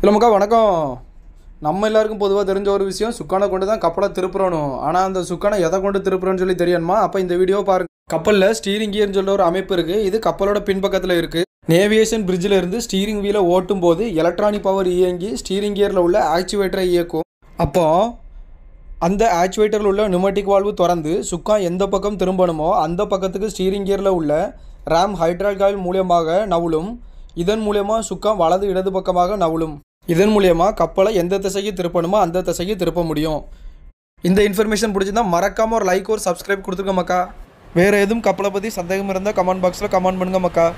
இல்லை முக்கா வணக்கம் நம்ம எல்லாருக்கும் பொதுவாக தெரிஞ்ச ஒரு விஷயம் சுக்கானை கொண்டு தான் கப்பலை திருப்புறணும் ஆனால் அந்த சுக்கானை எதை கொண்டு திருப்புறோன்னு சொல்லி தெரியணுமா அப்போ இந்த வீடியோ பாருங்க கப்பலில் ஸ்டீரிங் கியர்னு சொல்ல ஒரு அமைப்பு இருக்குது இது கப்பலோட பின்பக்கத்தில் இருக்குது நேவியேஷன் பிரிட்ஜில் இருந்து ஸ்டீரிங் வீலை ஓட்டும் போது எலக்ட்ரானிக் பவர் இயங்கி ஸ்டீரிங் கியரில் உள்ள ஆக்சுவேட்டரை இயக்கும் அப்போ அந்த ஆக்சுவேட்டரில் உள்ள நியூமேட்டிக் வால்வு திறந்து சுக்கா எந்த பக்கம் திரும்பணுமோ அந்த பக்கத்துக்கு ஸ்டீரிங் கியரில் உள்ள ரேம் ஹைட்ரால் காயில் மூலியமாக நவுளும் இதன் மூலயமா சுக்கம் வலது இடது பக்கமாக நவுளும் இதன் மூலியமாக கப்பலை எந்த திசைக்கு திருப்பணுமோ அந்த திசைக்கு திருப்ப முடியும் இந்த இன்ஃபர்மேஷன் பிடிச்சிருந்தா மறக்காமல் ஒரு லைக் ஒரு சப்ஸ்கிரைப் கொடுத்துருங்க மக்கா வேறு எதுவும் கப்பலை பற்றி சந்தேகம் இருந்தால் கமெண்ட் பாக்ஸில் கமெண்ட் பண்ணுங்க மக்கா